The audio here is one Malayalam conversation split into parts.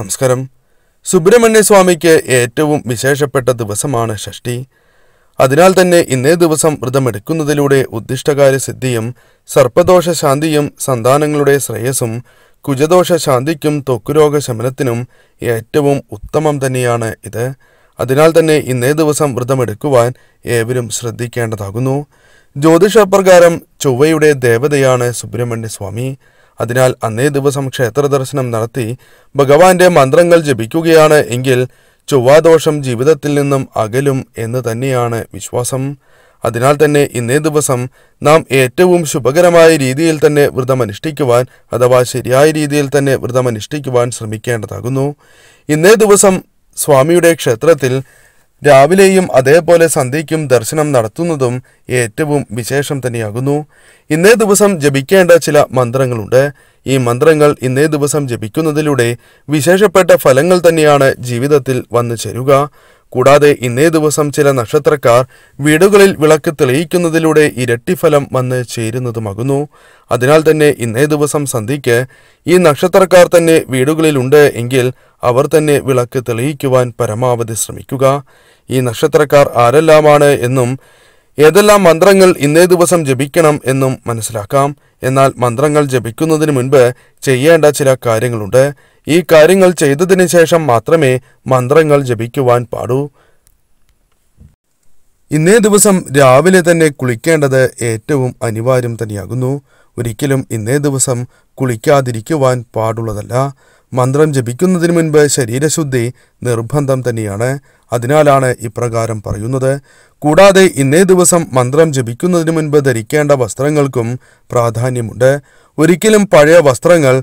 നമസ്കാരം സുബ്രഹ്മണ്യ സ്വാമിക്ക് ഏറ്റവും വിശേഷപ്പെട്ട ദിവസമാണ് ഷഷ്ടി അതിനാൽ തന്നെ ഇന്നേ ദിവസം വ്രതമെടുക്കുന്നതിലൂടെ ഉദ്ദിഷ്ടകാര്യ സിദ്ധിയും സർപ്പദോഷ ശാന്തിയും സന്താനങ്ങളുടെ ശ്രേയസും കുജദോഷ ശാന്തിക്കും ത്വക്കുരോഗ ശമനത്തിനും ഏറ്റവും ഉത്തമം തന്നെയാണ് ഇത് അതിനാൽ തന്നെ ഇന്നേ ദിവസം വ്രതമെടുക്കുവാൻ ഏവരും ശ്രദ്ധിക്കേണ്ടതാകുന്നു ജ്യോതിഷപ്രകാരം ചൊവ്വയുടെ ദേവതയാണ് സുബ്രഹ്മണ്യ സ്വാമി അതിനാൽ അന്നേ ദിവസം ക്ഷേത്ര ദർശനം നടത്തി ഭഗവാന്റെ മന്ത്രങ്ങൾ ജപിക്കുകയാണ് എങ്കിൽ ചൊവ്വാദോഷം ജീവിതത്തിൽ നിന്നും അകലും എന്ന് തന്നെയാണ് വിശ്വാസം അതിനാൽ തന്നെ ഇന്നേ ദിവസം നാം ഏറ്റവും ശുഭകരമായ രീതിയിൽ തന്നെ വ്രതമനുഷ്ഠിക്കുവാൻ അഥവാ ശരിയായ രീതിയിൽ തന്നെ വ്രതമനുഷ്ഠിക്കുവാൻ ശ്രമിക്കേണ്ടതാകുന്നു ഇന്നേ ദിവസം സ്വാമിയുടെ ക്ഷേത്രത്തിൽ രാവിലെയും അതേപോലെ സന്ധ്യയ്ക്കും ദർശനം നടത്തുന്നതും ഏറ്റവും വിശേഷം തന്നെയാകുന്നു ഇന്നേ ദിവസം ജപിക്കേണ്ട ചില മന്ത്രങ്ങളുണ്ട് ഈ മന്ത്രങ്ങൾ ഇന്നേ ദിവസം ജപിക്കുന്നതിലൂടെ വിശേഷപ്പെട്ട ഫലങ്ങൾ തന്നെയാണ് ജീവിതത്തിൽ വന്നു ചേരുക കൂടാതെ ഇന്നേ ദിവസം ചില നക്ഷത്രക്കാർ വീടുകളിൽ വിളക്ക് തെളിയിക്കുന്നതിലൂടെ ഇരട്ടിഫലം വന്ന് ചേരുന്നതുമാകുന്നു അതിനാൽ തന്നെ ഇന്നേ ദിവസം സന്ധിക്ക് ഈ നക്ഷത്രക്കാർ തന്നെ വീടുകളിലുണ്ട് എങ്കിൽ അവർ തന്നെ വിളക്ക് തെളിയിക്കുവാൻ പരമാവധി ശ്രമിക്കുക ഈ നക്ഷത്രക്കാർ ആരെല്ലാമാണ് എന്നും ഏതെല്ലാം മന്ത്രങ്ങൾ ഇന്നേ ദിവസം ജപിക്കണം എന്നും മനസ്സിലാക്കാം എന്നാൽ മന്ത്രങ്ങൾ ജപിക്കുന്നതിന് മുൻപ് ചെയ്യേണ്ട ചില കാര്യങ്ങളുണ്ട് ഈ കാര്യങ്ങൾ ചെയ്തതിനു ശേഷം മാത്രമേ മന്ത്രങ്ങൾ ജപിക്കുവാൻ പാടൂ ഇന്നേ ദിവസം രാവിലെ തന്നെ കുളിക്കേണ്ടത് ഏറ്റവും അനിവാര്യം തന്നെയാകുന്നു ഒരിക്കലും ഇന്നേ ദിവസം കുളിക്കാതിരിക്കുവാൻ പാടുള്ളതല്ല മന്ത്രം ജപിക്കുന്നതിന് മുൻപ് ശരീരശുദ്ധി നിർബന്ധം തന്നെയാണ് അതിനാലാണ് ഇപ്രകാരം പറയുന്നത് കൂടാതെ ഇന്നേ ദിവസം മന്ത്രം ജപിക്കുന്നതിന് മുൻപ് ധരിക്കേണ്ട വസ്ത്രങ്ങൾക്കും പ്രാധാന്യമുണ്ട് ഒരിക്കലും പഴയ വസ്ത്രങ്ങൾ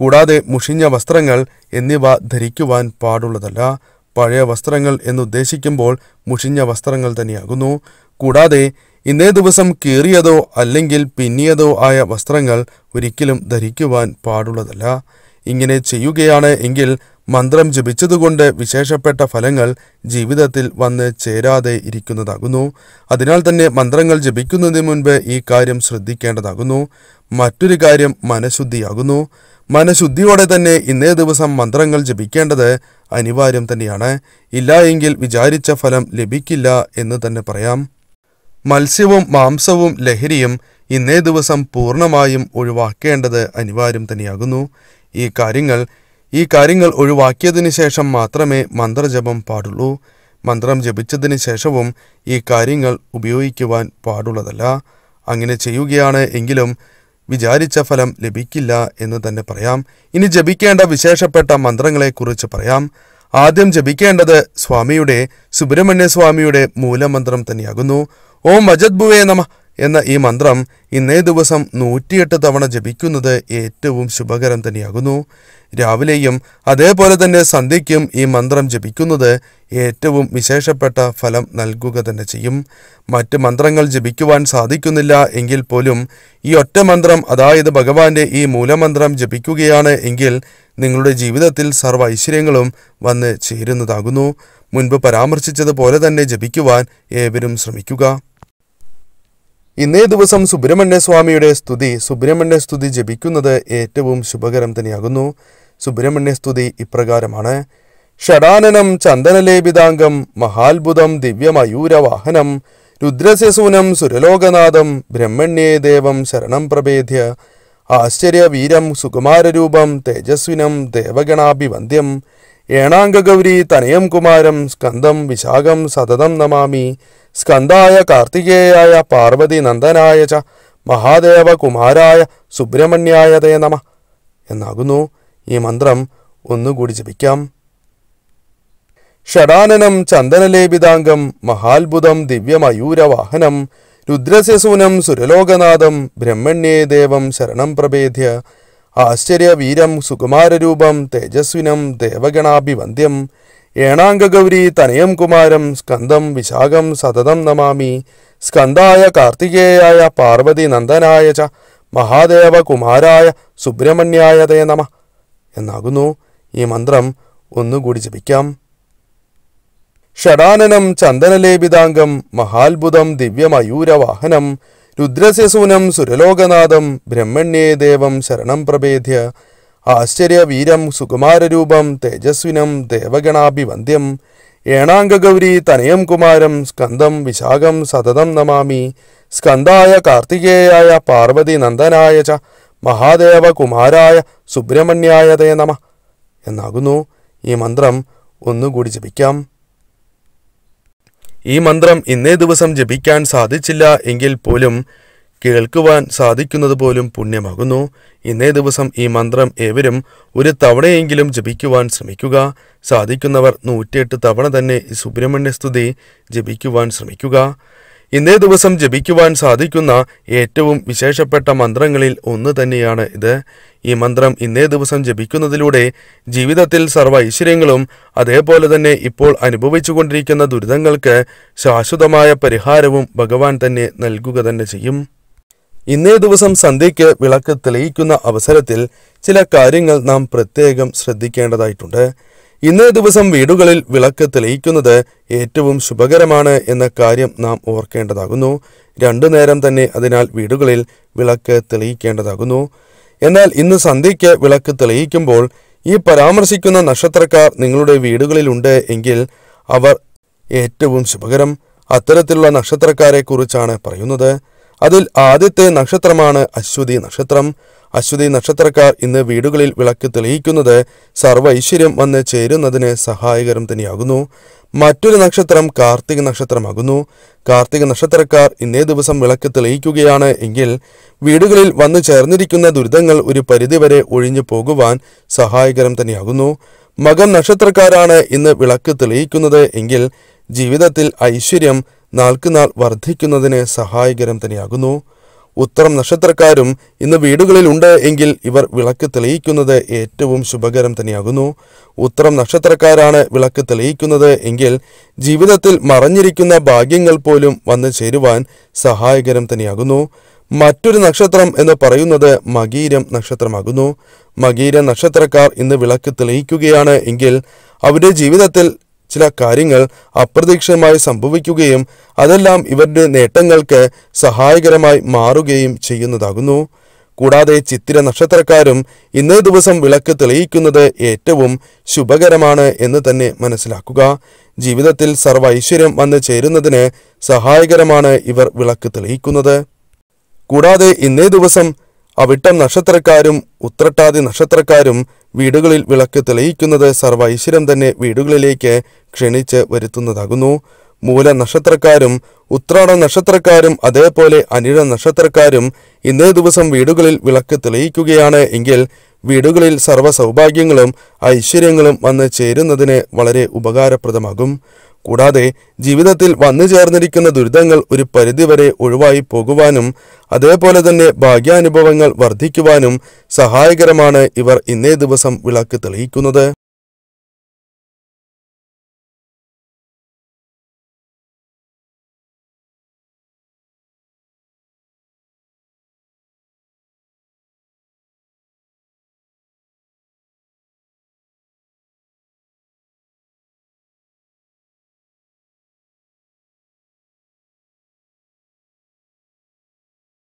കൂടാതെ മുഷിഞ്ഞ വസ്ത്രങ്ങൾ എന്നിവ ധരിക്കുവാൻ പാടുള്ളതല്ല പഴയ വസ്ത്രങ്ങൾ എന്നുദ്ദേശിക്കുമ്പോൾ മുഷിഞ്ഞ വസ്ത്രങ്ങൾ തന്നെയാകുന്നു കൂടാതെ ഇന്നേ ദിവസം കീറിയതോ അല്ലെങ്കിൽ പിന്നിയതോ ആയ വസ്ത്രങ്ങൾ ഒരിക്കലും ധരിക്കുവാൻ പാടുള്ളതല്ല ഇങ്ങനെ ചെയ്യുകയാണ് എങ്കിൽ മന്ത്രം ജപിച്ചതുകൊണ്ട് വിശേഷപ്പെട്ട ഫലങ്ങൾ ജീവിതത്തിൽ വന്ന് ചേരാതെ ഇരിക്കുന്നതാകുന്നു അതിനാൽ തന്നെ മന്ത്രങ്ങൾ ജപിക്കുന്നതിന് മുൻപ് ഈ കാര്യം ശ്രദ്ധിക്കേണ്ടതാകുന്നു മറ്റൊരു കാര്യം മനഃശുദ്ധിയാകുന്നു മനഃശുദ്ധിയോടെ തന്നെ ഇന്നേ ദിവസം മന്ത്രങ്ങൾ ജപിക്കേണ്ടത് അനിവാര്യം തന്നെയാണ് ഇല്ല എങ്കിൽ വിചാരിച്ച ഫലം ലഭിക്കില്ല എന്ന് തന്നെ പറയാം മത്സ്യവും മാംസവും ലഹരിയും ഇന്നേ ദിവസം പൂർണ്ണമായും ഒഴിവാക്കേണ്ടത് അനിവാര്യം തന്നെയാകുന്നു ഈ കാര്യങ്ങൾ ഈ കാര്യങ്ങൾ ഒഴിവാക്കിയതിന് ശേഷം മാത്രമേ മന്ത്രജപം പാടുള്ളൂ മന്ത്രം ജപിച്ചതിന് ശേഷവും ഈ കാര്യങ്ങൾ ഉപയോഗിക്കുവാൻ പാടുള്ളതല്ല അങ്ങനെ ചെയ്യുകയാണ് എങ്കിലും വിചാരിച്ച ഫലം ലഭിക്കില്ല എന്ന് തന്നെ പറയാം ഇനി ജപിക്കേണ്ട വിശേഷപ്പെട്ട മന്ത്രങ്ങളെക്കുറിച്ച് പറയാം ആദ്യം ജപിക്കേണ്ടത് സ്വാമിയുടെ സുബ്രഹ്മണ്യ സ്വാമിയുടെ മൂലമന്ത്രം തന്നെയാകുന്നു ഓം വജദ്ഭുവേ നമ എന്ന ഈ മന്ത്രം ഇന്നേ ദിവസം നൂറ്റിയെട്ട് തവണ ജപിക്കുന്നത് ഏറ്റവും ശുഭകരം തന്നെയാകുന്നു രാവിലെയും അതേപോലെ തന്നെ സന്ധ്യയ്ക്കും ഈ മന്ത്രം ജപിക്കുന്നത് ഏറ്റവും വിശേഷപ്പെട്ട ഫലം നൽകുക തന്നെ ചെയ്യും മറ്റ് മന്ത്രങ്ങൾ ജപിക്കുവാൻ സാധിക്കുന്നില്ല എങ്കിൽ പോലും ഈ ഒറ്റ മന്ത്രം അതായത് ഭഗവാന്റെ ഈ മൂലമന്ത്രം ജപിക്കുകയാണ് എങ്കിൽ നിങ്ങളുടെ ജീവിതത്തിൽ സർവ്വ ഐശ്വര്യങ്ങളും വന്ന് ചേരുന്നതാകുന്നു മുൻപ് പരാമർശിച്ചതുപോലെ തന്നെ ജപിക്കുവാൻ ഏവരും ശ്രമിക്കുക ഇന്നേ ദിവസം സുബ്രഹ്മണ്യ സ്വാമിയുടെ സ്തുതി സുബ്രഹ്മണ്യ സ്തുതി ജപിക്കുന്നത് ഏറ്റവും ശുഭകരം തന്നെയാകുന്നു സുബ്രഹ്മണ്യ സ്തുതി ഇപ്രകാരമാണ് ഷടാനനം ചന്ദനലേപിതാംഗം മഹാത്ഭുതം ദിവ്യമയൂരവാഹനം രുദ്രസ്യസൂനം സുരലോകനാഥം ബ്രഹ്മണ്യേ ദേവം ശരണം പ്രഭേദ്യ ആശ്ചര്യവീരം സുകുമാരരൂപം തേജസ്വിനം ദേവഗണാഭിവന്ദ്യം ഏണാംഗൗരി തനയം കുമാരം സ്കന്ദം വിശാഖം സതതം നമാമി സ്കന്ധായ കാർത്തികേയായ പാർവതി നന്ദനായ ച മഹാദേവകുമാരായ സുബ്രഹ്മണ്യായ തേ നമ എന്നാകുന്നു ഈ മന്ത്രം ഒന്നുകൂടി ജപിക്കാം ഷടാനനം ചന്ദനലേപിതാംഗം മഹാത്ഭുതം ദിവ്യമയൂരവാഹനം രുദ്രസ്യസൂനം സുരലോകനാഥം ബ്രഹ്മണ്യേ ദേവം ശരണം പ്രഭേദ്യ ആശ്ചര്യവീരം സുകുമാരരൂപം തേജസ്വിനം ദേവഗണാഭിവന്ദ്യം ഏണാംഗഗൗരി തനയം കുമാരം സ്കന്ദം വിശാഖം സതതം നമാമി സ്കന്ധായ കാർത്തികേയായ പാർവതി നന്ദനായ ച മഹാദേവ കുമാരായ സുബ്രഹ്മണ്യായ തേ നമ എന്നാകുന്നു ഈ മന്ത്രം ഒന്നുകൂടി ജപിക്കാം ഷടാനനം ചന്ദനലേപിതാംഗം മഹാത്ഭുതം ദിവ്യമയൂരവാഹനം രുദ്രസ്യസൂനം സുരലോകനാഥം ബ്രഹ്മണ്യേ ദേവം ശരണം പ്രഭേദ്യ ആശ്ചര്യവീരം സുകുമാരൂപം തേജസ്വിനം ദേവഗണാഭിവന്ദ്യം ഏണാംഗഗൗരി തനയം കുമാരം സ്കന്ദം വിശാഖം സതതം നമാമി സ്കന്ധായ കാർത്തികേയായ പാർവതി നന്ദനായ ച മഹാദേവകുമാരായ സുബ്രഹ്മണ്യായ തേ നമ എന്നാകുന്നു ഈ മന്ത്രം ഒന്നുകൂടി ജപിക്കാം ഈ മന്ത്രം ഇന്നേ ദിവസം ജപിക്കാൻ സാധിച്ചില്ല എങ്കിൽ പോലും കേൾക്കുവാൻ സാധിക്കുന്നത് പോലും പുണ്യമാകുന്നു ഇന്നേ ദിവസം ഈ മന്ത്രം ഏവരും ഒരു തവണയെങ്കിലും ജപിക്കുവാൻ ശ്രമിക്കുക സാധിക്കുന്നവർ നൂറ്റിയെട്ട് തവണ തന്നെ സുബ്രഹ്മണ്യസ്തുതി ജപിക്കുവാൻ ശ്രമിക്കുക ഇന്നേ ദിവസം ജപിക്കുവാൻ സാധിക്കുന്ന ഏറ്റവും വിശേഷപ്പെട്ട മന്ത്രങ്ങളിൽ ഒന്ന് തന്നെയാണ് ഇത് ഈ മന്ത്രം ഇന്നേ ദിവസം ജപിക്കുന്നതിലൂടെ ജീവിതത്തിൽ സർവ്വ ഐശ്വര്യങ്ങളും അതേപോലെ തന്നെ ഇപ്പോൾ അനുഭവിച്ചുകൊണ്ടിരിക്കുന്ന ദുരിതങ്ങൾക്ക് ശാശ്വതമായ പരിഹാരവും ഭഗവാൻ തന്നെ നൽകുക തന്നെ ചെയ്യും ഇന്നേ ദിവസം സന്ധ്യയ്ക്ക് വിളക്ക് തെളിയിക്കുന്ന അവസരത്തിൽ ചില കാര്യങ്ങൾ നാം പ്രത്യേകം ശ്രദ്ധിക്കേണ്ടതായിട്ടുണ്ട് ഇന്നേ ദിവസം വീടുകളിൽ വിളക്ക് തെളിയിക്കുന്നത് ഏറ്റവും ശുഭകരമാണ് എന്ന കാര്യം നാം ഓർക്കേണ്ടതാകുന്നു രണ്ടു നേരം തന്നെ അതിനാൽ വീടുകളിൽ വിളക്ക് തെളിയിക്കേണ്ടതാകുന്നു എന്നാൽ ഇന്ന് സന്ധ്യയ്ക്ക് വിളക്ക് തെളിയിക്കുമ്പോൾ ഈ പരാമർശിക്കുന്ന നക്ഷത്രക്കാർ നിങ്ങളുടെ വീടുകളിലുണ്ട് എങ്കിൽ അവർ ഏറ്റവും ശുഭകരം അത്തരത്തിലുള്ള നക്ഷത്രക്കാരെ കുറിച്ചാണ് പറയുന്നത് അതിൽ ആദ്യത്തെ നക്ഷത്രമാണ് അശ്വതി നക്ഷത്രം അശ്വതി നക്ഷത്രക്കാർ ഇന്ന് വീടുകളിൽ വിളക്ക് തെളിയിക്കുന്നത് സർവ്വ ഐശ്വര്യം വന്ന് ചേരുന്നതിന് സഹായകരം തന്നെയാകുന്നു മറ്റൊരു നക്ഷത്രം കാർത്തിക നക്ഷത്രമാകുന്നു കാർത്തിക നക്ഷത്രക്കാർ ഇന്നേ ദിവസം വിളക്ക് തെളിയിക്കുകയാണ് എങ്കിൽ വീടുകളിൽ വന്നു ചേർന്നിരിക്കുന്ന ദുരിതങ്ങൾ ഒരു പരിധിവരെ ഒഴിഞ്ഞു പോകുവാൻ സഹായകരം തന്നെയാകുന്നു മകം നക്ഷത്രക്കാരാണ് ഇന്ന് വിളക്ക് തെളിയിക്കുന്നത് എങ്കിൽ ജീവിതത്തിൽ ഐശ്വര്യം നാൾക്കുനാൾ വർദ്ധിക്കുന്നതിന് സഹായകരം തന്നെയാകുന്നു ഉത്തരം നക്ഷത്രക്കാരും ഇന്ന് വീടുകളിൽ ഉണ്ട് എങ്കിൽ ഇവർ വിളക്ക് തെളിയിക്കുന്നത് ഏറ്റവും ശുഭകരം തന്നെയാകുന്നു ഉത്തരം നക്ഷത്രക്കാരാണ് വിളക്ക് തെളിയിക്കുന്നത് എങ്കിൽ ജീവിതത്തിൽ മറഞ്ഞിരിക്കുന്ന ഭാഗ്യങ്ങൾ പോലും വന്നു ചേരുവാൻ സഹായകരം തന്നെയാകുന്നു മറ്റൊരു നക്ഷത്രം എന്ന് പറയുന്നത് മകീരം നക്ഷത്രമാകുന്നു മകീര നക്ഷത്രക്കാർ ഇന്ന് വിളക്ക് തെളിയിക്കുകയാണ് എങ്കിൽ അവരുടെ ജീവിതത്തിൽ ചില കാര്യങ്ങൾ അപ്രതീക്ഷിതമായി സംഭവിക്കുകയും അതെല്ലാം ഇവരുടെ നേട്ടങ്ങൾക്ക് സഹായകരമായി മാറുകയും ചെയ്യുന്നതാകുന്നു കൂടാതെ ചിത്തിര നക്ഷത്രക്കാരും ഇന്നേ ദിവസം വിളക്ക് തെളിയിക്കുന്നത് ഏറ്റവും ശുഭകരമാണ് എന്ന് തന്നെ മനസ്സിലാക്കുക ജീവിതത്തിൽ സർവ ഐശ്വര്യം വന്ന് ചേരുന്നതിന് സഹായകരമാണ് ഇവർ വിളക്ക് തെളിയിക്കുന്നത് കൂടാതെ ഇന്നേ ദിവസം അവിട്ടം നക്ഷത്രക്കാരും ഉത്രട്ടാതി നക്ഷത്രക്കാരും വീടുകളിൽ വിളക്ക് തെളിയിക്കുന്നത് സർവ ഐശ്വര്യം തന്നെ വീടുകളിലേക്ക് ക്ഷണിച്ച് വരുത്തുന്നതാകുന്നു മൂല നക്ഷത്രക്കാരും ഉത്രാട നക്ഷത്രക്കാരും അതേപോലെ അനിഴ നക്ഷത്രക്കാരും ഇന്നേ ദിവസം വീടുകളിൽ വിളക്ക് തെളിയിക്കുകയാണ് എങ്കിൽ വീടുകളിൽ സർവ്വ സൗഭാഗ്യങ്ങളും ഐശ്വര്യങ്ങളും വന്ന് ചേരുന്നതിന് വളരെ ഉപകാരപ്രദമാകും കൂടാതെ ജീവിതത്തിൽ വന്നു ചേർന്നിരിക്കുന്ന ദുരിതങ്ങൾ ഒരു പരിധിവരെ ഒഴിവായി പോകുവാനും അതേപോലെ തന്നെ ഭാഗ്യാനുഭവങ്ങൾ വർദ്ധിക്കുവാനും സഹായകരമാണ് ഇവർ ഇന്നേ ദിവസം വിളക്ക് തെളിയിക്കുന്നത്